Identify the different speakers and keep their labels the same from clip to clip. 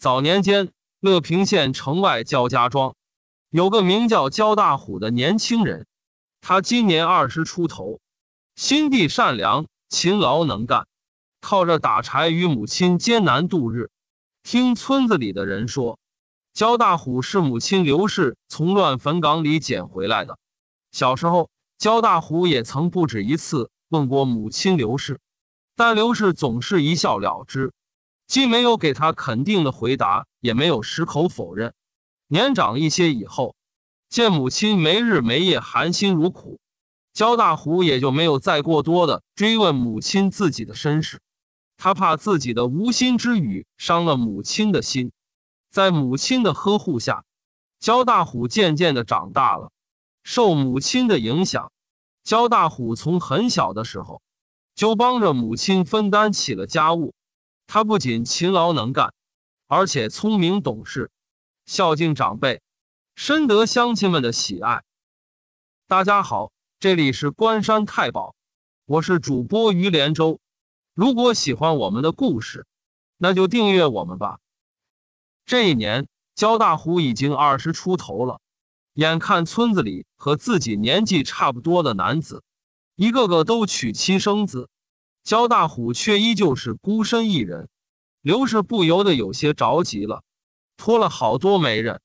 Speaker 1: 早年间，乐平县城外焦家庄，有个名叫焦大虎的年轻人。他今年二十出头，心地善良，勤劳能干，靠着打柴与母亲艰难度日。听村子里的人说，焦大虎是母亲刘氏从乱坟岗里捡回来的。小时候，焦大虎也曾不止一次问过母亲刘氏，但刘氏总是一笑了之。既没有给他肯定的回答，也没有矢口否认。年长一些以后，见母亲没日没夜、含辛茹苦，焦大虎也就没有再过多的追问母亲自己的身世。他怕自己的无心之语伤了母亲的心。在母亲的呵护下，焦大虎渐渐的长大了。受母亲的影响，焦大虎从很小的时候就帮着母亲分担起了家务。他不仅勤劳能干，而且聪明懂事，孝敬长辈，深得乡亲们的喜爱。大家好，这里是关山太保，我是主播于连州。如果喜欢我们的故事，那就订阅我们吧。这一年，焦大虎已经二十出头了，眼看村子里和自己年纪差不多的男子，一个个都娶妻生子。焦大虎却依旧是孤身一人，刘氏不由得有些着急了。托了好多媒人，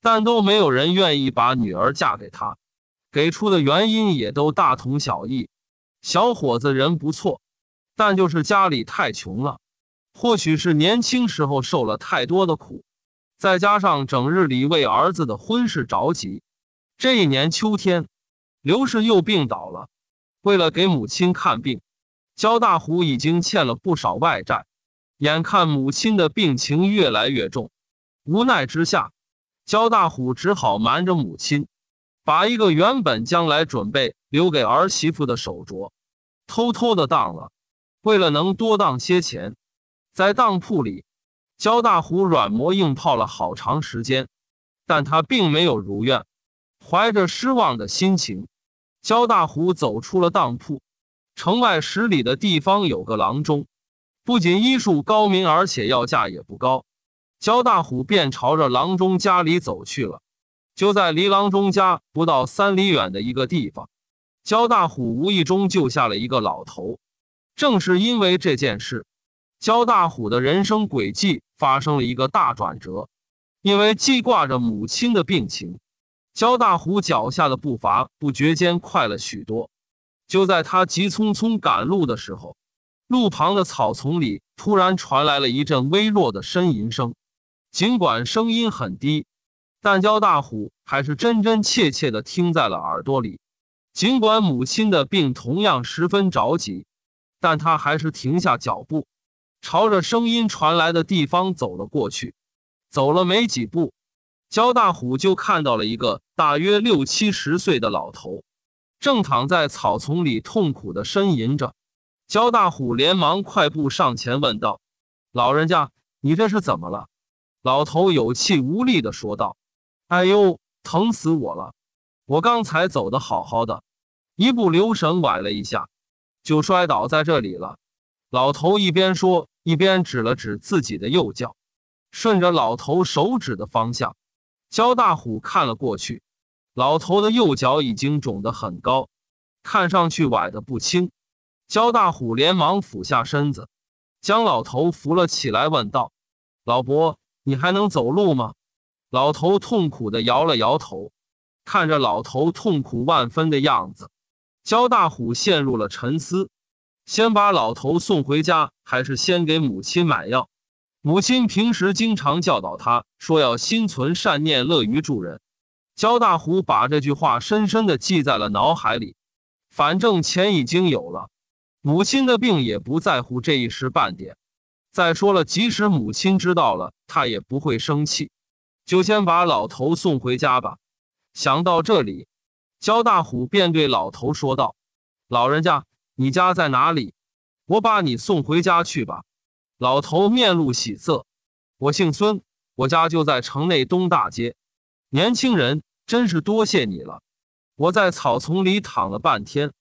Speaker 1: 但都没有人愿意把女儿嫁给他，给出的原因也都大同小异。小伙子人不错，但就是家里太穷了。或许是年轻时候受了太多的苦，再加上整日里为儿子的婚事着急。这一年秋天，刘氏又病倒了。为了给母亲看病。焦大虎已经欠了不少外债，眼看母亲的病情越来越重，无奈之下，焦大虎只好瞒着母亲，把一个原本将来准备留给儿媳妇的手镯，偷偷的当了。为了能多当些钱，在当铺里，焦大虎软磨硬泡了好长时间，但他并没有如愿。怀着失望的心情，焦大虎走出了当铺。城外十里的地方有个郎中，不仅医术高明，而且要价也不高。焦大虎便朝着郎中家里走去了。就在离郎中家不到三里远的一个地方，焦大虎无意中救下了一个老头。正是因为这件事，焦大虎的人生轨迹发生了一个大转折。因为记挂着母亲的病情，焦大虎脚下的步伐不觉间快了许多。就在他急匆匆赶路的时候，路旁的草丛里突然传来了一阵微弱的呻吟声。尽管声音很低，但焦大虎还是真真切切的听在了耳朵里。尽管母亲的病同样十分着急，但他还是停下脚步，朝着声音传来的地方走了过去。走了没几步，焦大虎就看到了一个大约六七十岁的老头。正躺在草丛里痛苦的呻吟着，焦大虎连忙快步上前问道：“老人家，你这是怎么了？”老头有气无力的说道：“哎呦，疼死我了！我刚才走的好好的，一不留神崴了一下，就摔倒在这里了。”老头一边说，一边指了指自己的右脚。顺着老头手指的方向，焦大虎看了过去。老头的右脚已经肿得很高，看上去崴得不轻。焦大虎连忙俯下身子，将老头扶了起来，问道：“老伯，你还能走路吗？”老头痛苦地摇了摇头。看着老头痛苦万分的样子，焦大虎陷入了沉思：先把老头送回家，还是先给母亲买药？母亲平时经常教导他，说要心存善念，乐于助人。焦大虎把这句话深深的记在了脑海里，反正钱已经有了，母亲的病也不在乎这一时半点。再说了，即使母亲知道了，她也不会生气。就先把老头送回家吧。想到这里，焦大虎便对老头说道：“老人家，你家在哪里？我把你送回家去吧。”老头面露喜色：“我姓孙，我家就在城内东大街。”年轻人真是多谢你了！我在草丛里躺了半天，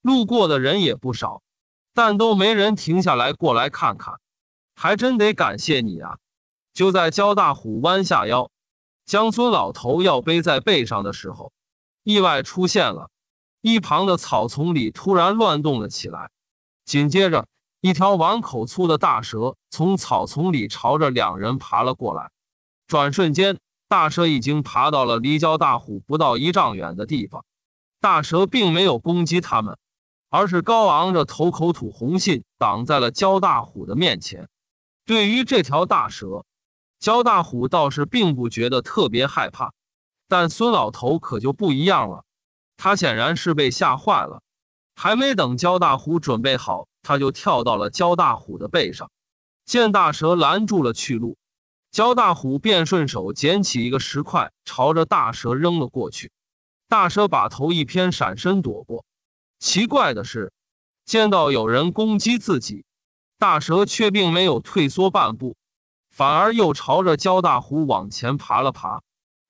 Speaker 1: 路过的人也不少，但都没人停下来过来看看，还真得感谢你啊！就在焦大虎弯下腰，将孙老头要背在背上的时候，意外出现了一旁的草丛里突然乱动了起来，紧接着一条碗口粗的大蛇从草丛里朝着两人爬了过来，转瞬间。大蛇已经爬到了离焦大虎不到一丈远的地方，大蛇并没有攻击他们，而是高昂着头口吐红信挡在了焦大虎的面前。对于这条大蛇，焦大虎倒是并不觉得特别害怕，但孙老头可就不一样了，他显然是被吓坏了。还没等焦大虎准备好，他就跳到了焦大虎的背上，见大蛇拦住了去路。焦大虎便顺手捡起一个石块，朝着大蛇扔了过去。大蛇把头一偏，闪身躲过。奇怪的是，见到有人攻击自己，大蛇却并没有退缩半步，反而又朝着焦大虎往前爬了爬。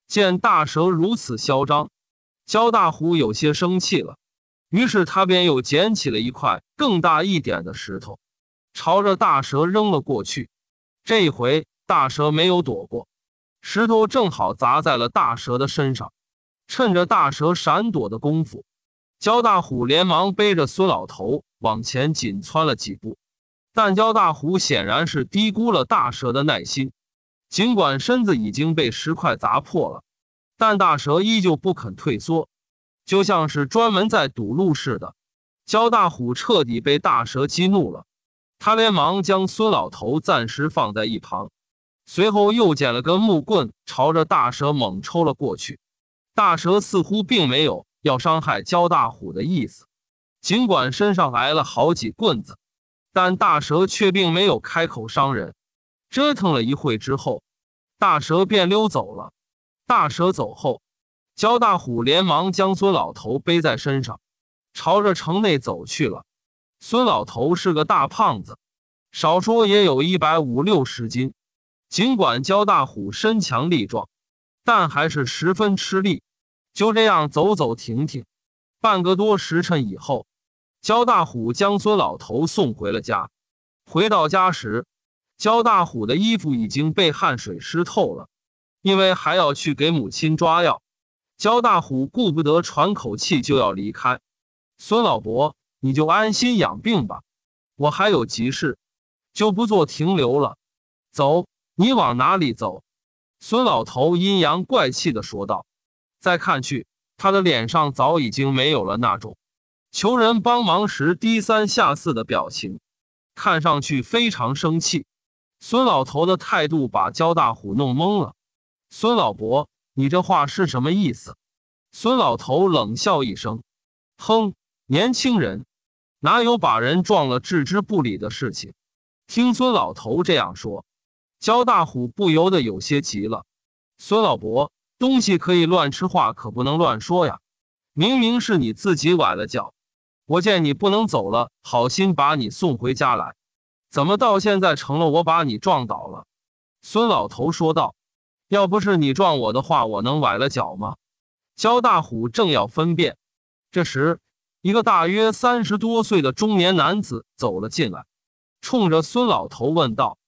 Speaker 1: 见大蛇如此嚣张，焦大虎有些生气了。于是他便又捡起了一块更大一点的石头，朝着大蛇扔了过去。这一回。大蛇没有躲过，石头正好砸在了大蛇的身上。趁着大蛇闪躲的功夫，焦大虎连忙背着孙老头往前紧窜了几步。但焦大虎显然是低估了大蛇的耐心，尽管身子已经被石块砸破了，但大蛇依旧不肯退缩，就像是专门在堵路似的。焦大虎彻底被大蛇激怒了，他连忙将孙老头暂时放在一旁。随后又捡了根木棍，朝着大蛇猛抽了过去。大蛇似乎并没有要伤害焦大虎的意思，尽管身上挨了好几棍子，但大蛇却并没有开口伤人。折腾了一会之后，大蛇便溜走了。大蛇走后，焦大虎连忙将孙老头背在身上，朝着城内走去了。孙老头是个大胖子，少说也有一百五六十斤。尽管焦大虎身强力壮，但还是十分吃力。就这样走走停停，半个多时辰以后，焦大虎将孙老头送回了家。回到家时，焦大虎的衣服已经被汗水湿透了。因为还要去给母亲抓药，焦大虎顾不得喘口气就要离开。孙老伯，你就安心养病吧，我还有急事，就不做停留了，走。你往哪里走？”孙老头阴阳怪气的说道。再看去，他的脸上早已经没有了那种求人帮忙时低三下四的表情，看上去非常生气。孙老头的态度把焦大虎弄懵了。“孙老伯，你这话是什么意思？”孙老头冷笑一声，“哼，年轻人，哪有把人撞了置之不理的事情？”听孙老头这样说。焦大虎不由得有些急了：“孙老伯，东西可以乱吃，话可不能乱说呀！明明是你自己崴了脚，我见你不能走了，好心把你送回家来，怎么到现在成了我把你撞倒了？”孙老头说道：“要不是你撞我的话，我能崴了脚吗？”焦大虎正要分辨，这时，一个大约三十多岁的中年男子走了进来，冲着孙老头问道：“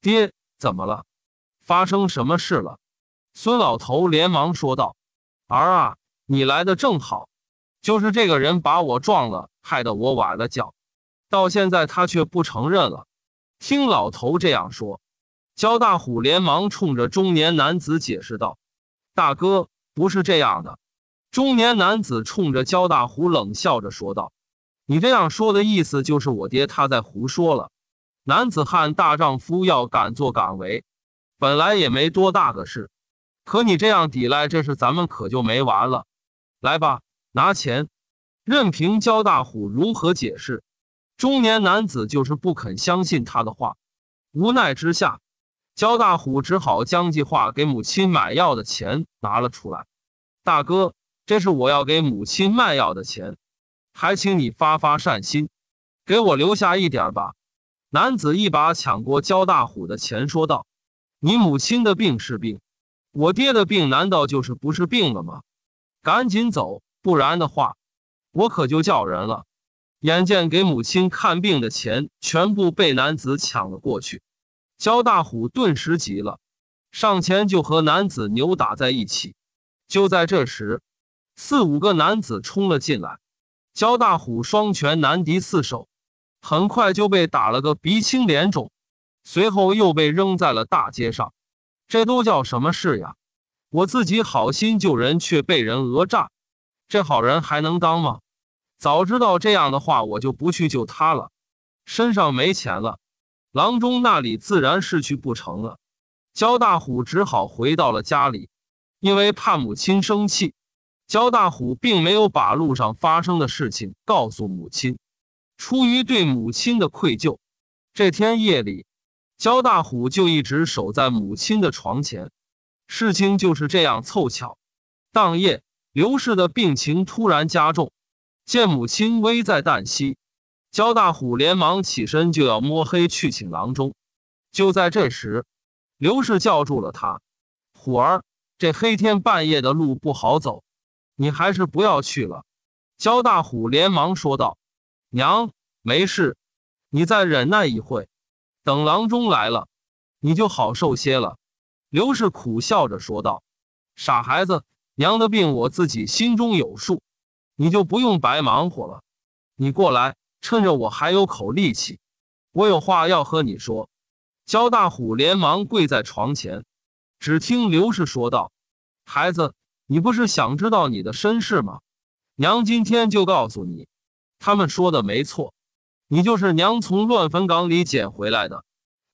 Speaker 1: 爹。”怎么了？发生什么事了？孙老头连忙说道：“儿啊，你来的正好，就是这个人把我撞了，害得我崴了脚，到现在他却不承认了。”听老头这样说，焦大虎连忙冲着中年男子解释道：“大哥，不是这样的。”中年男子冲着焦大虎冷笑着说道：“你这样说的意思就是我爹他在胡说了。”男子汉大丈夫要敢作敢为，本来也没多大个事，可你这样抵赖，这事咱们可就没完了。来吧，拿钱！任凭焦大虎如何解释，中年男子就是不肯相信他的话。无奈之下，焦大虎只好将计划给母亲买药的钱拿了出来。大哥，这是我要给母亲卖药的钱，还请你发发善心，给我留下一点吧。男子一把抢过焦大虎的钱，说道：“你母亲的病是病，我爹的病难道就是不是病了吗？赶紧走，不然的话，我可就叫人了。”眼见给母亲看病的钱全部被男子抢了过去，焦大虎顿时急了，上前就和男子扭打在一起。就在这时，四五个男子冲了进来，焦大虎双拳难敌四手。很快就被打了个鼻青脸肿，随后又被扔在了大街上。这都叫什么事呀？我自己好心救人，却被人讹诈，这好人还能当吗？早知道这样的话，我就不去救他了。身上没钱了，郎中那里自然是去不成了。焦大虎只好回到了家里，因为怕母亲生气，焦大虎并没有把路上发生的事情告诉母亲。出于对母亲的愧疚，这天夜里，焦大虎就一直守在母亲的床前。事情就是这样凑巧，当夜刘氏的病情突然加重，见母亲危在旦夕，焦大虎连忙起身就要摸黑去请郎中。就在这时，刘氏叫住了他：“虎儿，这黑天半夜的路不好走，你还是不要去了。”焦大虎连忙说道。娘没事，你再忍耐一会，等郎中来了，你就好受些了。”刘氏苦笑着说道，“傻孩子，娘的病我自己心中有数，你就不用白忙活了。你过来，趁着我还有口力气，我有话要和你说。”焦大虎连忙跪在床前，只听刘氏说道：“孩子，你不是想知道你的身世吗？娘今天就告诉你。”他们说的没错，你就是娘从乱坟岗里捡回来的。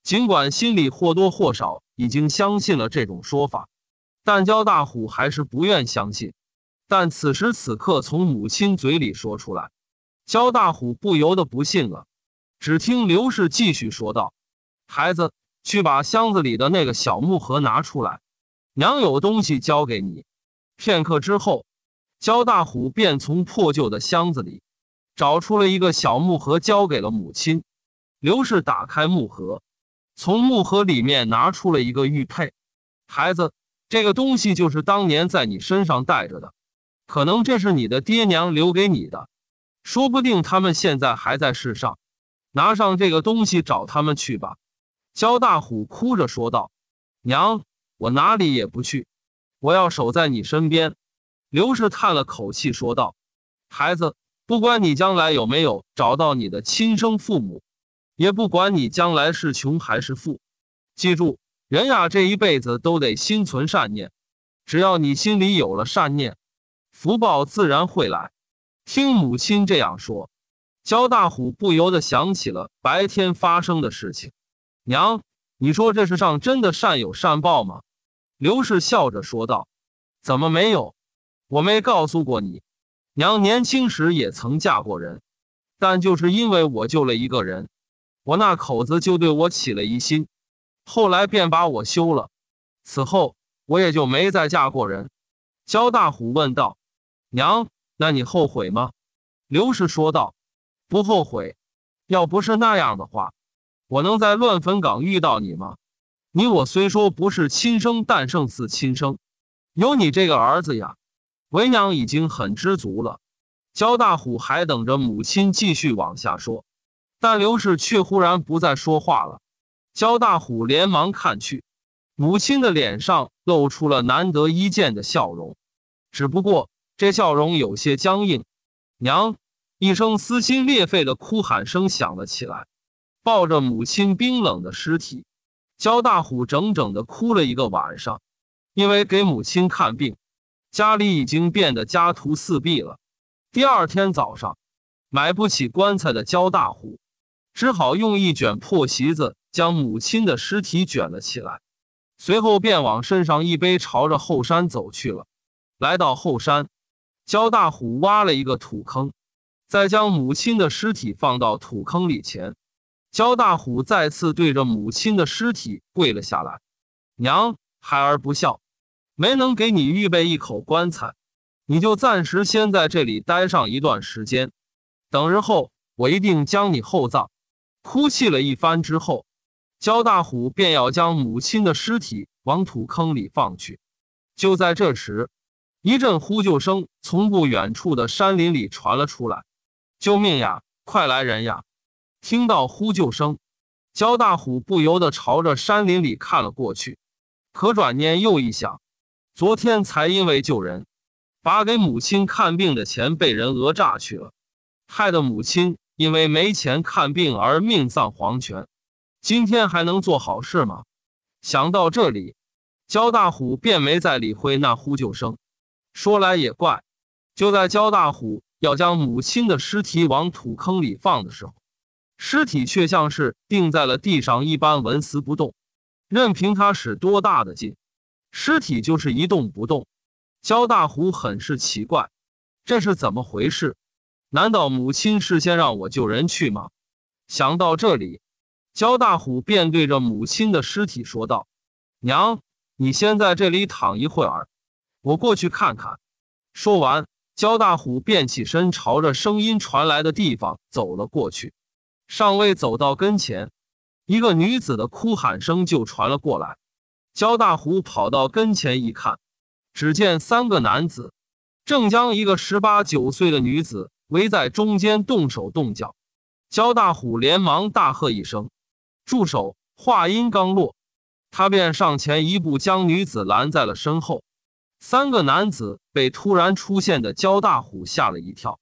Speaker 1: 尽管心里或多或少已经相信了这种说法，但焦大虎还是不愿相信。但此时此刻从母亲嘴里说出来，焦大虎不由得不信了。只听刘氏继续说道：“孩子，去把箱子里的那个小木盒拿出来，娘有东西交给你。”片刻之后，焦大虎便从破旧的箱子里。找出了一个小木盒，交给了母亲。刘氏打开木盒，从木盒里面拿出了一个玉佩。孩子，这个东西就是当年在你身上带着的，可能这是你的爹娘留给你的，说不定他们现在还在世上。拿上这个东西找他们去吧。”焦大虎哭着说道，“娘，我哪里也不去，我要守在你身边。”刘氏叹了口气说道，“孩子。”不管你将来有没有找到你的亲生父母，也不管你将来是穷还是富，记住，人呀，这一辈子都得心存善念。只要你心里有了善念，福报自然会来。听母亲这样说，焦大虎不由得想起了白天发生的事情。娘，你说这世上真的善有善报吗？刘氏笑着说道：“怎么没有？我没告诉过你。”娘年轻时也曾嫁过人，但就是因为我救了一个人，我那口子就对我起了疑心，后来便把我休了。此后我也就没再嫁过人。焦大虎问道：“娘，那你后悔吗？”刘氏说道：“不后悔。要不是那样的话，我能在乱坟岗遇到你吗？你我虽说不是亲生，但胜似亲生，有你这个儿子呀。”为娘已经很知足了，焦大虎还等着母亲继续往下说，但刘氏却忽然不再说话了。焦大虎连忙看去，母亲的脸上露出了难得一见的笑容，只不过这笑容有些僵硬。娘一声撕心裂肺的哭喊声响了起来，抱着母亲冰冷的尸体，焦大虎整整的哭了一个晚上，因为给母亲看病。家里已经变得家徒四壁了。第二天早上，买不起棺材的焦大虎，只好用一卷破席子将母亲的尸体卷了起来，随后便往身上一背，朝着后山走去了。来到后山，焦大虎挖了一个土坑，再将母亲的尸体放到土坑里前，焦大虎再次对着母亲的尸体跪了下来：“娘，孩儿不孝。”没能给你预备一口棺材，你就暂时先在这里待上一段时间，等日后我一定将你厚葬。哭泣了一番之后，焦大虎便要将母亲的尸体往土坑里放去。就在这时，一阵呼救声从不远处的山林里传了出来：“救命呀！快来人呀！”听到呼救声，焦大虎不由得朝着山林里看了过去，可转念又一想。昨天才因为救人，把给母亲看病的钱被人讹诈去了，害得母亲因为没钱看病而命丧黄泉。今天还能做好事吗？想到这里，焦大虎便没再理会那呼救声。说来也怪，就在焦大虎要将母亲的尸体往土坑里放的时候，尸体却像是钉在了地上一般纹丝不动，任凭他使多大的劲。尸体就是一动不动，焦大虎很是奇怪，这是怎么回事？难道母亲事先让我救人去吗？想到这里，焦大虎便对着母亲的尸体说道：“娘，你先在这里躺一会儿，我过去看看。”说完，焦大虎便起身朝着声音传来的地方走了过去。尚未走到跟前，一个女子的哭喊声就传了过来。焦大虎跑到跟前一看，只见三个男子正将一个十八九岁的女子围在中间动手动脚。焦大虎连忙大喝一声：“住手！”话音刚落，他便上前一步将女子拦在了身后。三个男子被突然出现的焦大虎吓了一跳。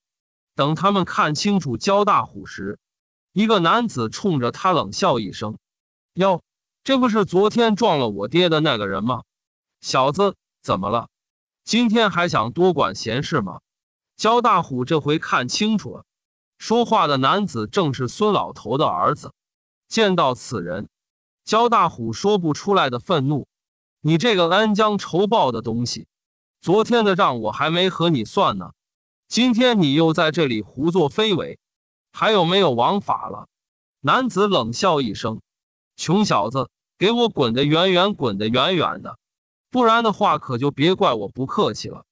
Speaker 1: 等他们看清楚焦大虎时，一个男子冲着他冷笑一声：“哟。”这不是昨天撞了我爹的那个人吗？小子，怎么了？今天还想多管闲事吗？焦大虎这回看清楚了，说话的男子正是孙老头的儿子。见到此人，焦大虎说不出来的愤怒。你这个恩将仇报的东西，昨天的账我还没和你算呢，今天你又在这里胡作非为，还有没有王法了？男子冷笑一声。穷小子，给我滚得远远，滚得远远的，不然的话可就别怪我不客气了。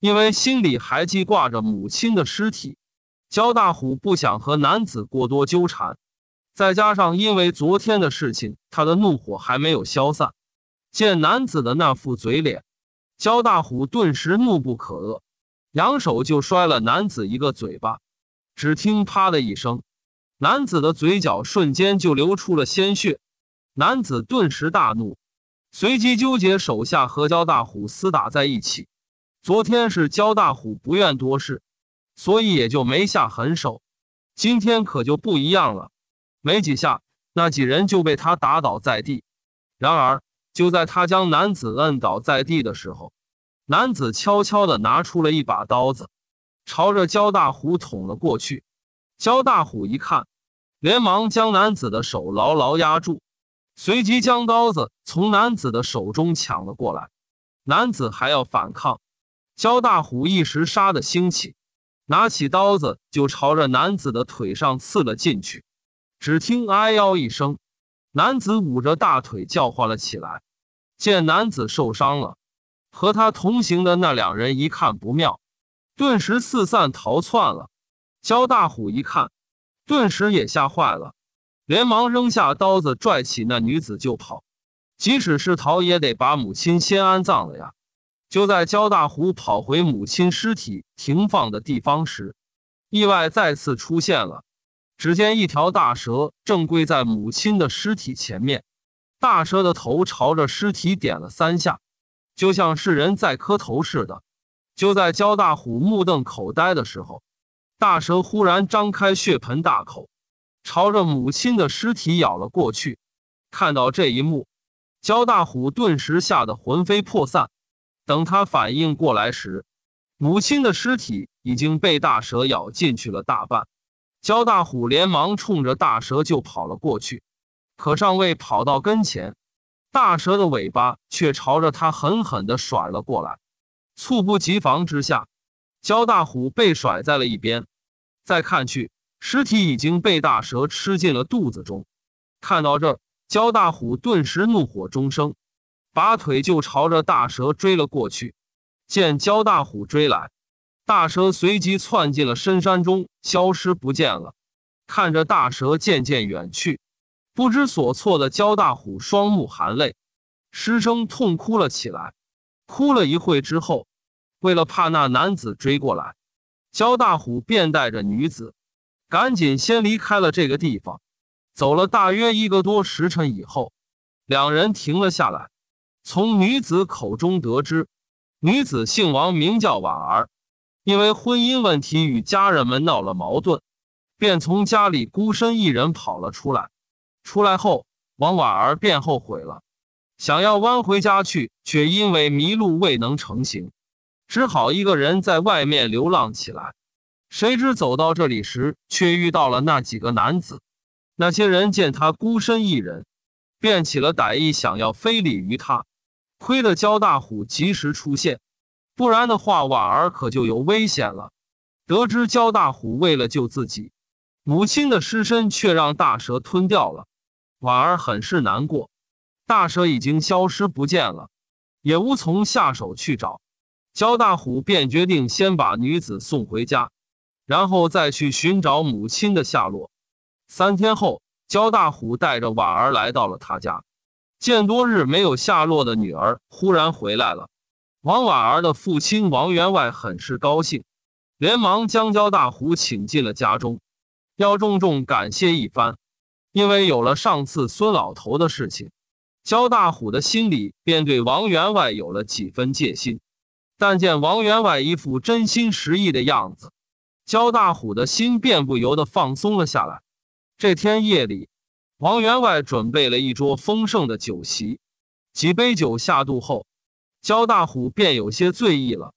Speaker 1: 因为心里还记挂着母亲的尸体。焦大虎不想和男子过多纠缠，再加上因为昨天的事情，他的怒火还没有消散。见男子的那副嘴脸，焦大虎顿时怒不可遏，扬手就摔了男子一个嘴巴。只听“啪”的一声，男子的嘴角瞬间就流出了鲜血。男子顿时大怒，随即纠结手下和焦大虎厮打在一起。昨天是焦大虎不愿多事，所以也就没下狠手。今天可就不一样了，没几下，那几人就被他打倒在地。然而就在他将男子摁倒在地的时候，男子悄悄的拿出了一把刀子，朝着焦大虎捅了过去。焦大虎一看，连忙将男子的手牢牢压住。随即将刀子从男子的手中抢了过来，男子还要反抗，焦大虎一时杀的兴起，拿起刀子就朝着男子的腿上刺了进去。只听“哎呦”一声，男子捂着大腿叫唤了起来。见男子受伤了，和他同行的那两人一看不妙，顿时四散逃窜了。焦大虎一看，顿时也吓坏了。连忙扔下刀子，拽起那女子就跑。即使是逃，也得把母亲先安葬了呀！就在焦大虎跑回母亲尸体停放的地方时，意外再次出现了。只见一条大蛇正跪在母亲的尸体前面，大蛇的头朝着尸体点了三下，就像是人在磕头似的。就在焦大虎目瞪口呆的时候，大蛇忽然张开血盆大口。朝着母亲的尸体咬了过去，看到这一幕，焦大虎顿时吓得魂飞魄散。等他反应过来时，母亲的尸体已经被大蛇咬进去了大半。焦大虎连忙冲着大蛇就跑了过去，可上尉跑到跟前，大蛇的尾巴却朝着他狠狠地甩了过来。猝不及防之下，焦大虎被甩在了一边。再看去。尸体已经被大蛇吃进了肚子中，看到这，焦大虎顿时怒火中生，拔腿就朝着大蛇追了过去。见焦大虎追来，大蛇随即窜进了深山中，消失不见了。看着大蛇渐渐远去，不知所措的焦大虎双目含泪，失声痛哭了起来。哭了一会之后，为了怕那男子追过来，焦大虎便带着女子。赶紧先离开了这个地方。走了大约一个多时辰以后，两人停了下来。从女子口中得知，女子姓王，名叫婉儿。因为婚姻问题与家人们闹了矛盾，便从家里孤身一人跑了出来。出来后，王婉儿便后悔了，想要弯回家去，却因为迷路未能成行，只好一个人在外面流浪起来。谁知走到这里时，却遇到了那几个男子。那些人见他孤身一人，便起了歹意，想要非礼于他。亏得焦大虎及时出现，不然的话，婉儿可就有危险了。得知焦大虎为了救自己，母亲的尸身却让大蛇吞掉了，婉儿很是难过。大蛇已经消失不见了，也无从下手去找。焦大虎便决定先把女子送回家。然后再去寻找母亲的下落。三天后，焦大虎带着婉儿来到了他家，见多日没有下落的女儿忽然回来了，王婉儿的父亲王员外很是高兴，连忙将焦大虎请进了家中，要重重感谢一番。因为有了上次孙老头的事情，焦大虎的心里便对王员外有了几分戒心。但见王员外一副真心实意的样子。焦大虎的心便不由得放松了下来。这天夜里，王员外准备了一桌丰盛的酒席，几杯酒下肚后，焦大虎便有些醉意了。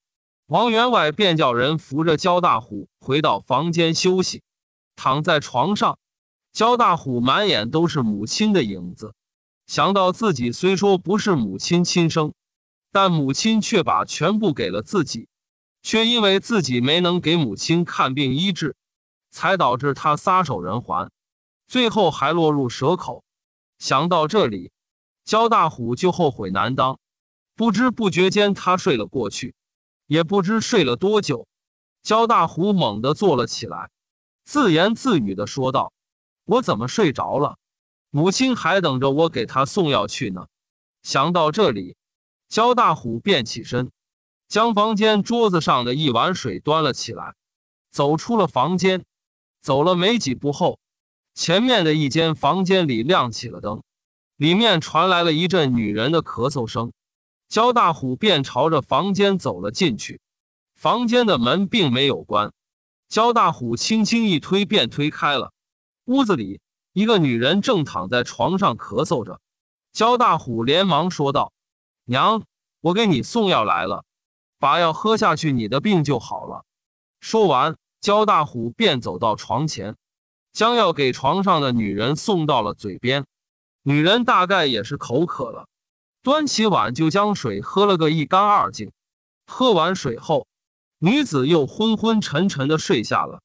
Speaker 1: 王员外便叫人扶着焦大虎回到房间休息。躺在床上，焦大虎满眼都是母亲的影子，想到自己虽说不是母亲亲生，但母亲却把全部给了自己。却因为自己没能给母亲看病医治，才导致他撒手人寰，最后还落入蛇口。想到这里，焦大虎就后悔难当。不知不觉间，他睡了过去，也不知睡了多久。焦大虎猛地坐了起来，自言自语的说道：“我怎么睡着了？母亲还等着我给她送药去呢。”想到这里，焦大虎便起身。将房间桌子上的一碗水端了起来，走出了房间。走了没几步后，前面的一间房间里亮起了灯，里面传来了一阵女人的咳嗽声。焦大虎便朝着房间走了进去。房间的门并没有关，焦大虎轻轻一推便推开了。屋子里一个女人正躺在床上咳嗽着，焦大虎连忙说道：“娘，我给你送药来了。”把药喝下去，你的病就好了。说完，焦大虎便走到床前，将药给床上的女人送到了嘴边。女人大概也是口渴了，端起碗就将水喝了个一干二净。喝完水后，女子又昏昏沉沉的睡下了，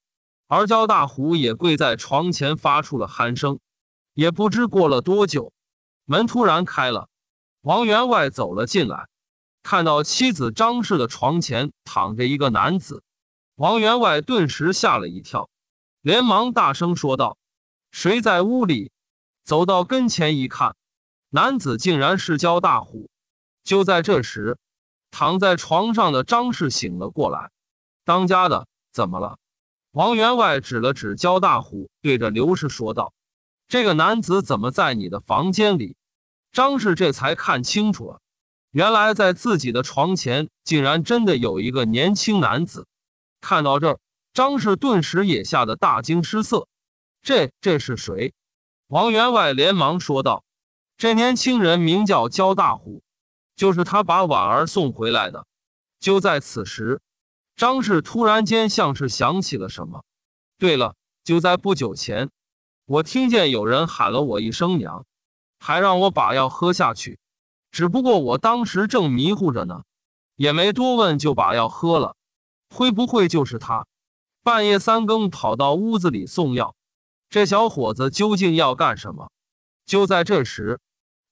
Speaker 1: 而焦大虎也跪在床前发出了鼾声。也不知过了多久，门突然开了，王员外走了进来。看到妻子张氏的床前躺着一个男子，王员外顿时吓了一跳，连忙大声说道：“谁在屋里？”走到跟前一看，男子竟然是焦大虎。就在这时，躺在床上的张氏醒了过来：“当家的，怎么了？”王员外指了指焦大虎，对着刘氏说道：“这个男子怎么在你的房间里？”张氏这才看清楚了。原来在自己的床前，竟然真的有一个年轻男子。看到这儿，张氏顿时也吓得大惊失色。这这是谁？王员外连忙说道：“这年轻人名叫焦大虎，就是他把婉儿送回来的。”就在此时，张氏突然间像是想起了什么：“对了，就在不久前，我听见有人喊了我一声娘，还让我把药喝下去。”只不过我当时正迷糊着呢，也没多问，就把药喝了。会不会就是他？半夜三更跑到屋子里送药，这小伙子究竟要干什么？就在这时，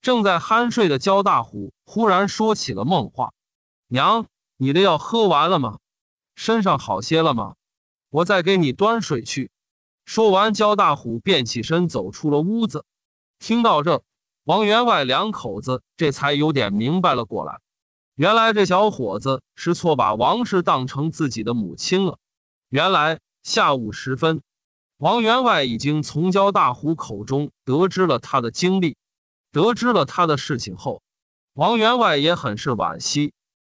Speaker 1: 正在酣睡的焦大虎忽然说起了梦话：“娘，你的药喝完了吗？身上好些了吗？我再给你端水去。”说完，焦大虎便起身走出了屋子。听到这。王员外两口子这才有点明白了过来，原来这小伙子是错把王氏当成自己的母亲了。原来下午时分，王员外已经从焦大虎口中得知了他的经历，得知了他的事情后，王员外也很是惋惜。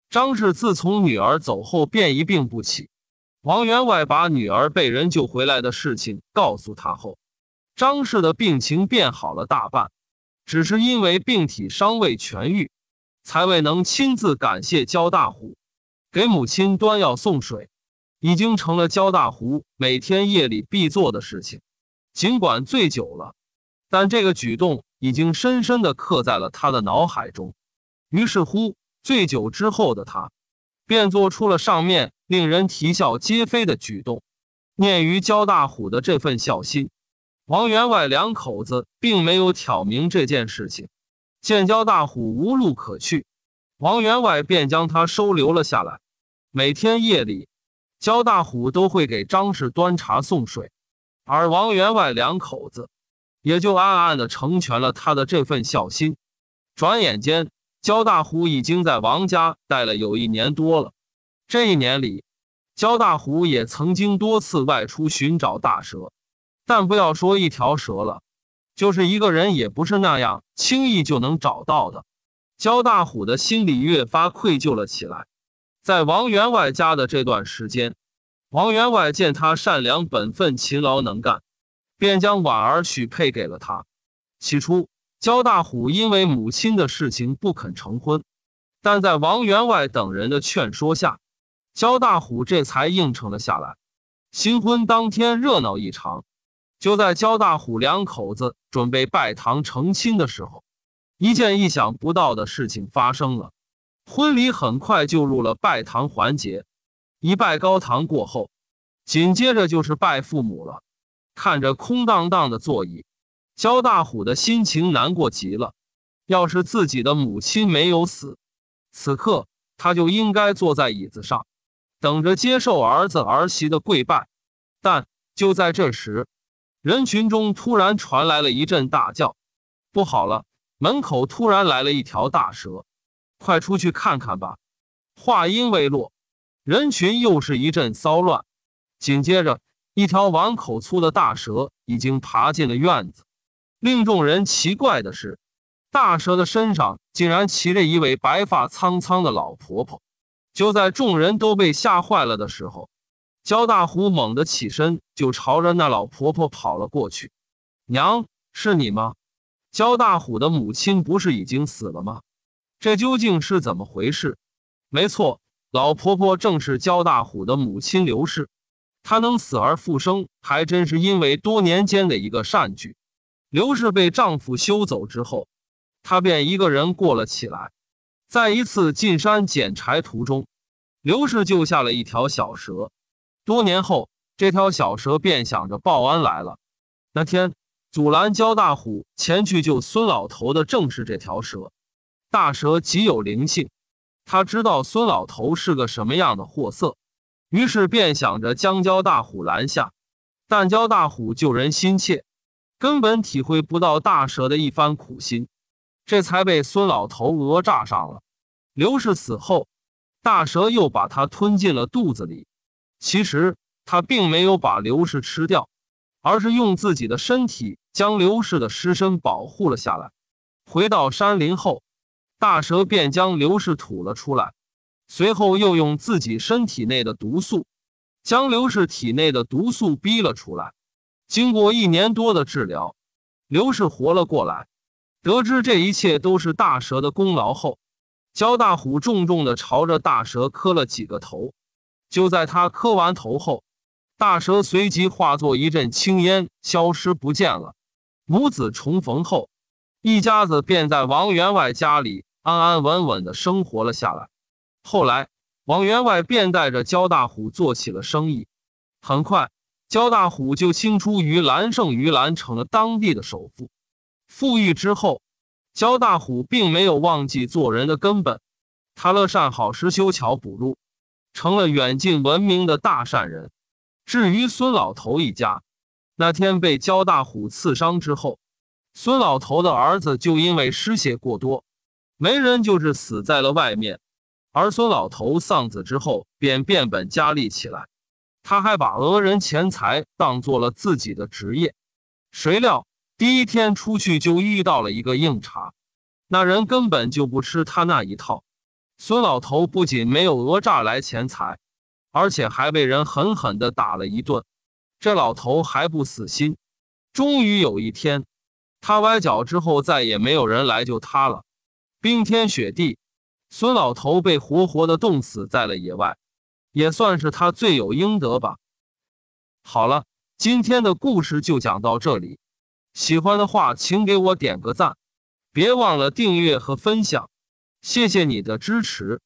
Speaker 1: 张氏自从女儿走后便一病不起，王员外把女儿被人救回来的事情告诉他后，张氏的病情变好了大半。只是因为病体尚未痊愈，才未能亲自感谢焦大虎，给母亲端药送水，已经成了焦大虎每天夜里必做的事情。尽管醉酒了，但这个举动已经深深的刻在了他的脑海中。于是乎，醉酒之后的他，便做出了上面令人啼笑皆非的举动。念于焦大虎的这份孝心。王员外两口子并没有挑明这件事情，见焦大虎无路可去，王员外便将他收留了下来。每天夜里，焦大虎都会给张氏端茶送水，而王员外两口子也就暗暗的成全了他的这份孝心。转眼间，焦大虎已经在王家待了有一年多了。这一年里，焦大虎也曾经多次外出寻找大蛇。但不要说一条蛇了，就是一个人也不是那样轻易就能找到的。焦大虎的心里越发愧疚了起来。在王员外家的这段时间，王员外见他善良、本分、勤劳、能干，便将婉儿许配给了他。起初，焦大虎因为母亲的事情不肯成婚，但在王员外等人的劝说下，焦大虎这才应承了下来。新婚当天，热闹异常。就在焦大虎两口子准备拜堂成亲的时候，一件意想不到的事情发生了。婚礼很快就入了拜堂环节，一拜高堂过后，紧接着就是拜父母了。看着空荡荡的座椅，焦大虎的心情难过极了。要是自己的母亲没有死，此刻他就应该坐在椅子上，等着接受儿子儿媳的跪拜。但就在这时，人群中突然传来了一阵大叫：“不好了！门口突然来了一条大蛇，快出去看看吧！”话音未落，人群又是一阵骚乱。紧接着，一条碗口粗的大蛇已经爬进了院子。令众人奇怪的是，大蛇的身上竟然骑着一位白发苍苍的老婆婆。就在众人都被吓坏了的时候，焦大虎猛地起身，就朝着那老婆婆跑了过去。“娘，是你吗？”焦大虎的母亲不是已经死了吗？这究竟是怎么回事？没错，老婆婆正是焦大虎的母亲刘氏。她能死而复生，还真是因为多年间的一个善举。刘氏被丈夫休走之后，她便一个人过了起来。在一次进山捡柴途中，刘氏救下了一条小蛇。多年后，这条小蛇便想着报恩来了。那天阻拦焦大虎前去救孙老头的正是这条蛇。大蛇极有灵性，他知道孙老头是个什么样的货色，于是便想着将焦大虎拦下。但焦大虎救人心切，根本体会不到大蛇的一番苦心，这才被孙老头讹诈上了。刘氏死后，大蛇又把它吞进了肚子里。其实他并没有把刘氏吃掉，而是用自己的身体将刘氏的尸身保护了下来。回到山林后，大蛇便将刘氏吐了出来，随后又用自己身体内的毒素，将刘氏体内的毒素逼了出来。经过一年多的治疗，刘氏活了过来。得知这一切都是大蛇的功劳后，焦大虎重重地朝着大蛇磕了几个头。就在他磕完头后，大蛇随即化作一阵青烟，消失不见了。母子重逢后，一家子便在王员外家里安安稳稳的生活了下来。后来，王员外便带着焦大虎做起了生意，很快，焦大虎就青出于蓝胜于蓝，成了当地的首富。富裕之后，焦大虎并没有忘记做人的根本，他乐善好施，修桥补路。成了远近闻名的大善人。至于孙老头一家，那天被焦大虎刺伤之后，孙老头的儿子就因为失血过多，没人就是死在了外面。而孙老头丧子之后，便变本加厉起来，他还把讹人钱财当做了自己的职业。谁料第一天出去就遇到了一个硬茬，那人根本就不吃他那一套。孙老头不仅没有讹诈来钱财，而且还被人狠狠地打了一顿。这老头还不死心。终于有一天，他崴脚之后再也没有人来救他了。冰天雪地，孙老头被活活的冻死在了野外，也算是他罪有应得吧。好了，今天的故事就讲到这里。喜欢的话，请给我点个赞，别忘了订阅和分享。谢谢你的支持。